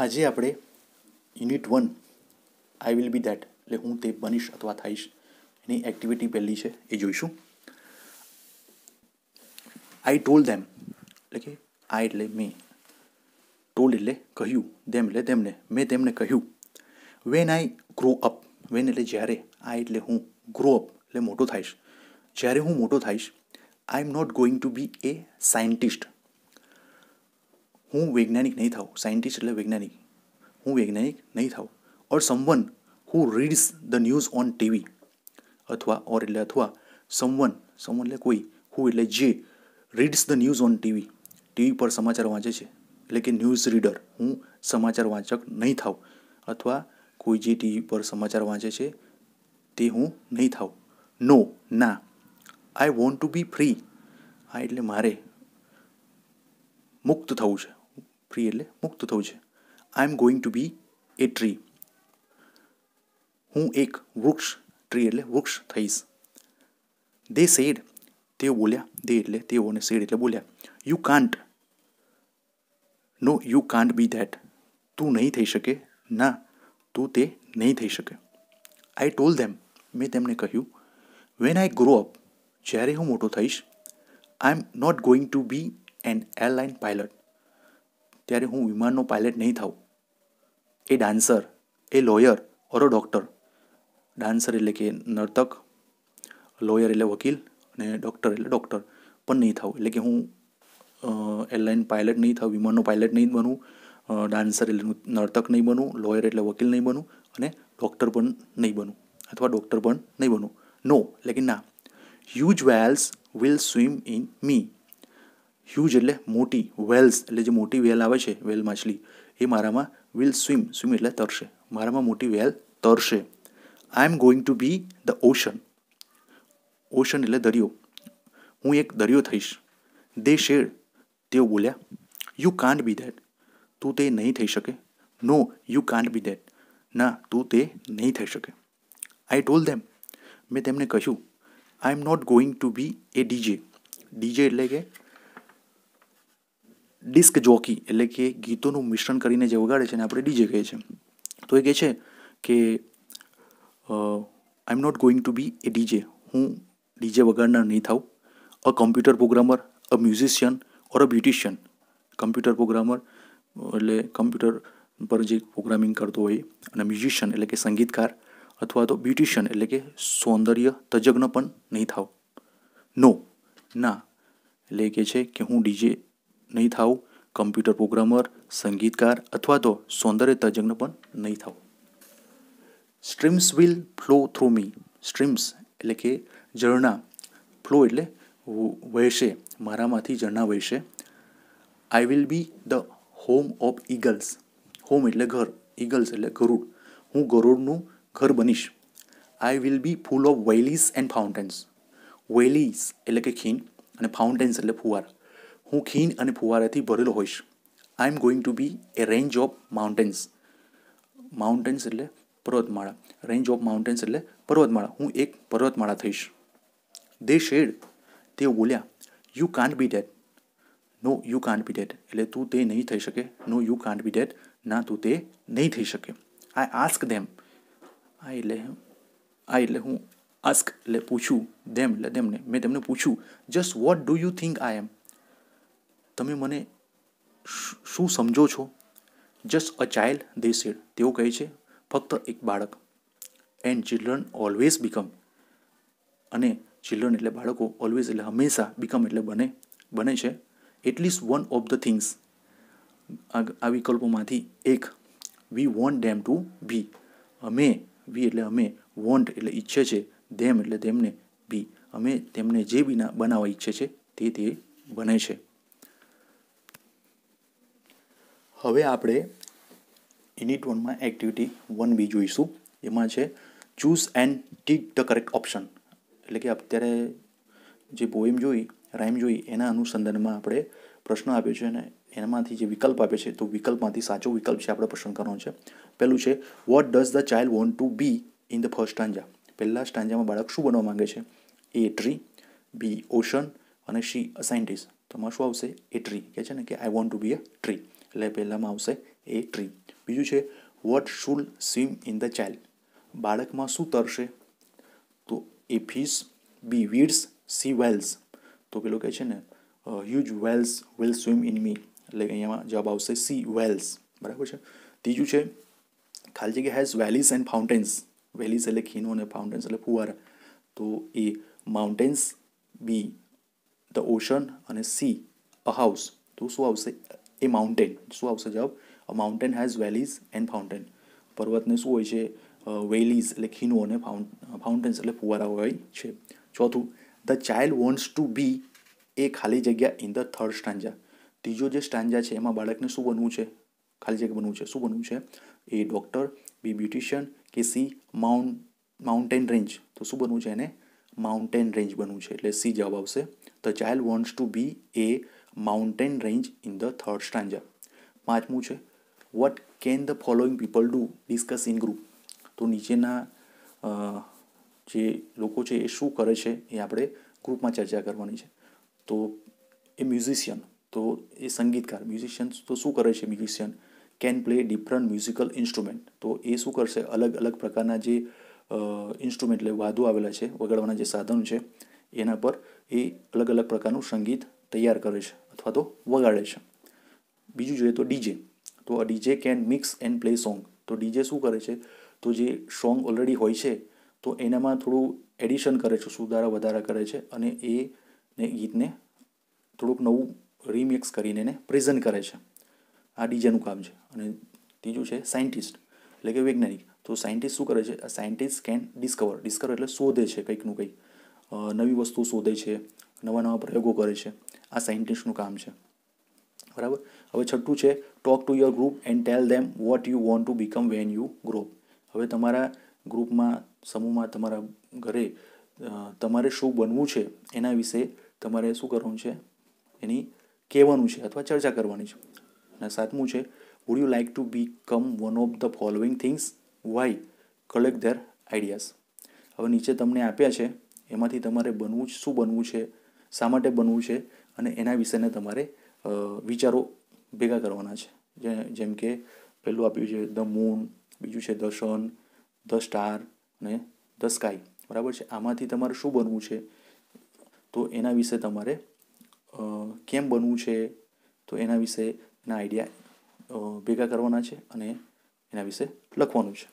આજે આપણે unit one I will be that એટલે હું તે બનીશ અથવા થઈશ એની એક્ટિવિટી પહેલી છે એ જોઈશું આઈ ટોલ ધેમ એટલે કે આ એટલે મેં ટોલ એટલે કહ્યું ધેમ એટલે તેમને મેં તેમને કહ્યું when I grow up when એટલે જ્યારે આ એટલે હું ગ્રો અપ એટલે મોટો થઈશ જ્યારે હું મોટો થઈશ I am not going to be a scientist હું વૈજ્ઞાનિક નહીં થાઉં સાયન્ટિસ્ટ એટલે વૈજ્ઞાનિક હું વૈજ્ઞાનિક નહીં થાઉં or someone who reads the news on TV અથવા ઓર એટલે અથવા સમવન સમવન એટલે કોઈ હુ એટલે જે reads the news on TV TV પર સમાચાર વાંચે છે એટલે કે ન્યૂઝ રીડર હું સમાચાર વાંચક નહીં થાઉં અથવા કોઈ જે ટીવી પર સમાચાર વાંચે છે તે હું નહીં થાઉં નો ના I want to be free આ એટલે મારે મુક્ત થવું છે ફ્રી એટલે મુક્ત થવું છે I am going to be a tree હું એક વૃક્ષ ટ્રી એટલે વૃક્ષ થઈશ દે સેડ તેઓ બોલ્યા દે એટલે તેઓને સેડ એટલે બોલ્યા you can't no you can't be that તું નહીં થઈ શકે ના તું તે નહીં થઈ શકે આઈ ટોલ ધેમ મેં તેમને કહ્યું વેન આઈ ગ્રો અપ જ્યારે હું મોટો થઈશ I am not going to be an airline pilot ત્યારે હું વિમાનનો પાયલટ નહીં થાઉં a dancer a lawyer or a doctor dancer એટલે કે નર્તક લોયર એટલે વકીલ અને ડૉક્ટર એટલે ડૉક્ટર પણ નહીં થાઉં એટલે કે હું એરલાઇન પાયલટ નહીં થાઉં વિમાનનો પાયલટ નહીં બનવું ડાન્સર એટલે નર્તક નહીં બનવું લોયર એટલે વકીલ નહીં બનવું અને ડૉક્ટર પણ નહીં બનવું અથવા ડૉક્ટર પણ નહીં બનવું નો એટલે કે ના huge whales will swim in me huge એટલે મોટી વેલ્સ એટલે જે મોટી વેલ આવે છે વેલ માછલી એ મારામાં વિલ સ્વિમ સ્વિમ એટલે તરશે મારામાં મોટી વેલ તરશે I am going to be the ocean ocean એટલે દરિયો હું એક દરિયો થઈશ દે શેડ તેઓ બોલ્યા યુ કાન્ટ બી ધેટ તું તે નહીં થઈ શકે no you can't be that ના તું તે નહીં થઈ શકે આઈ ટોલ ધેમ મેં તેમને કહ્યું I am not going to be a DJ DJ એટલે કે ડિસ્ક જોકી એટલે કે ગીતોનું મિશ્રણ કરીને જે વગાડે છે એને આપણે ડીજે કહે છે તો એ કહે છે કે I am not going to be a DJ હું ડીજે વગાડનાર નહીં થાઉં a computer programmer a musician or a beautician computer programmer એટલે કમ્પ્યુટર પર જે પ્રોગ્રામિંગ કરતો હોય અને મ્યુઝિશિયન એટલે કે સંગીતકાર અથવા તો બ્યુટિશિયન એટલે કે સૌંદર્ય તજજ્ઞ પણ નહીં થાવ નો ના એટલે કહે છે કે હું ડીજે નહીં થાવ કમ્પ્યુટર પ્રોગ્રામર સંગીતકાર અથવા તો સૌંદર્ય તજજ્ઞ પણ નહીં થાવ streams will flow through me streams એટલે કે ઝરણા ફ્લો એટલે વહેશે મારામાંથી ઝરણા વહેશે I will be the home of eagles home એટલે ઘર ઈગલ્સ એટલે ગરુડ હું ગરુડનું ઘર બનીશ I will be full of valleys and fountains valleys એટલે કે ખીણ અને ફાઉન્ટેન્સ એટલે ફુવાર હું ખીણ અને ફુવારાથી ભરેલો હોઈશ I am going to be a range of mountains mountains એટલે પર્વતમાળા રેન્જ ઓફ માઉન્ટેન્સ એટલે પર્વતમાળા હું એક પર્વતમાળા થઈશ દે શેડ તેઓ બોલ્યા you can't be that no you can't be that એટલે તું તે નહીં થઈ શકે no you can't be that ના તું તે નહીં થઈ શકે આઈ આસ્ક ધેમ આ એટલે આ એટલે હું આસ્ક એટલે પૂછું ધેમ એટલે તેમને મેં તેમને પૂછ્યું just what do you think I am તમે મને શું સમજો છો just a child they said તેઓ કહે છે ફક્ત એક બાળક એન્ડ ચિલ્ડ્રન ઓલવેઝ બીકમ અને ચિલ્ડ્રન એટલે બાળકો ઓલવેઝ એટલે હંમેશા બીકમ એટલે બને બને છે at least one of the things આ વિકલ્પોમાંથી એક we want them to be અમે વી એટલે અમે વોન્ટ એટલે ઈચ્છે છે ધેમ એટલે તેમને બી અમે તેમને જે બી બનાવવા ઈચ્છે છે તે તે બને છે હવે આપણે યુનિટ વનમાં એક્ટિવિટી વન બી જોઈશું એમાં છે choose and tick the correct option એટલે કે અત્યારે જે પોએમ જોઈ રાઈમ જોઈ એના અનુસંધાનમાં આપણે પ્રશ્ન આપ્યો છે અને એનામાંથી જે વિકલ્પ આપે છે તો વિકલ્પમાંથી સાચો વિકલ્પ છે આપણે પસંદ કરવાનો છે પહેલું છે what does the child want to be in the first stanza પહેલાં સ્ટાન્જામાં બાળક શું બનવા માગે છે એ ટ્રી બી ઓશન અને શી અ સાયન્ટિસ્ટ તો એમાં શું આવશે એ ટ્રી કહે છે ને કે I want to be a tree એટલે પહેલાંમાં આવશે એ ટ્રી બીજું છે what should swim in the child બાળકમાં શું તરશે તો A fish B weeds C whales તો પેલો કહે છે ને huge whales will swim in me એટલે અહીંયામાં જવાબ આવશે સી વેલ્સ બરાબર છે ત્રીજું છે ખાલી જગ્યા has valleys and fountains valleys એટલે ખીનો અને ફાઉન્ટેન્સ એટલે ફુવારા તો A mountains B the ocean અને સી અ હાઉસ તો શું આવશે એ માઉન્ટેન શું આવશે જવાબ a mountain has valleys and fountain પર્વતને શું હોય છે વેલીઝ એટલે ખીનો અને ફાઉન્ટેન્સ એટલે ફુવારા હોય છે ચોથું the child wants to be a ખાલી જગ્યા ઇન ધ થર્ડ સ્ટાન્જા ત્રીજો જે સ્ટાન્જા છે એમાં બાળકને શું બનવું છે ખાલી જગ્યા બનવું છે શું બનવું છે એ ડૉક્ટર બી બ્યુટિશિયન કે સી માઉન્ટ માઉન્ટેન રેન્જ તો શું બનવું છે એને માઉન્ટેન રેન્જ બનવું છે એટલે સી જવાબ આવશે the child wants to be a mountain range in the third stanza પાંચમું છે what can the following people do discuss in group તો નીચેના જે લોકો છે એ શું કરે છે એ આપણે ગ્રુપમાં ચર્ચા કરવાની છે તો એ મ્યુઝિશિયન તો એ સંગીતકાર મ્યુઝિશિયન્સ તો શું કરે છે musician can play different musical instrument તો એ શું કરશે અલગ અલગ પ્રકારના જે ઇન્સ્ટ્રુમેન્ટ એટલે વાદો આવેલા છે વગાડવાના જે સાધન છે એના પર એ અલગ અલગ પ્રકારનું સંગીત તૈયાર કરે છે અથવા તો વગાડે છે બીજું જોઈએ તો ડીજે તો a DJ can mix and play song તો ડીજે શું કરે છે તો જે સોંગ ઓલરેડી હોય છે તો એનામાં થોડું એડિશન કરે છે સુધારા વધારા કરે છે અને એ ને ગીતને થોડુંક નવું રિમિક્સ કરીને એને પ્રેઝન્ટ કરે છે આ ડીજેનું કામ છે અને ત્રીજું છે સાયન્ટિસ્ટ એટલે કે વૈજ્ઞાનિક તો સાયન્ટિસ્ટ શું કરે છે સાયન્ટિસ્ટ કેન ડિસ્કવર ડિસ્કવર એટલે શોધે છે કંઈકનું કંઈક નવી વસ્તુ શોધે છે નવા નવા પ્રયોગો કરે છે આ સાયન્ટિસ્ટનું કામ છે બરાબર હવે છઠ્ઠું છે talk to your group and tell them what you want to become when you grow હવે તમારા ગ્રુપમાં સમૂહમાં તમારા ઘરે તમારે શું બનવું છે એના વિશે તમારે શું કરવાનું છે એની કહેવાનું છે અથવા ચર્ચા કરવાની છે અને સાતમું છે would you like to become one of the following things why collect their ideas હવે નીચે તમને આપ્યા છે એમાંથી તમારે બનવું શું બનવું છે શા માટે બનવું છે અને એના વિશેને તમારે વિચારો ભેગા કરવાના છે જેમ કે પહેલું આપ્યું છે ધ મૂન બીજું છે ધ સન ધ સ્ટાર અને ધ સ્કાય બરાબર છે આમાંથી તમારે શું બનવું છે તો એના વિશે તમારે કેમ બનવું છે તો એના વિશેના આઈડિયા ભેગા કરવાના છે અને એના વિશે લખવાનું છે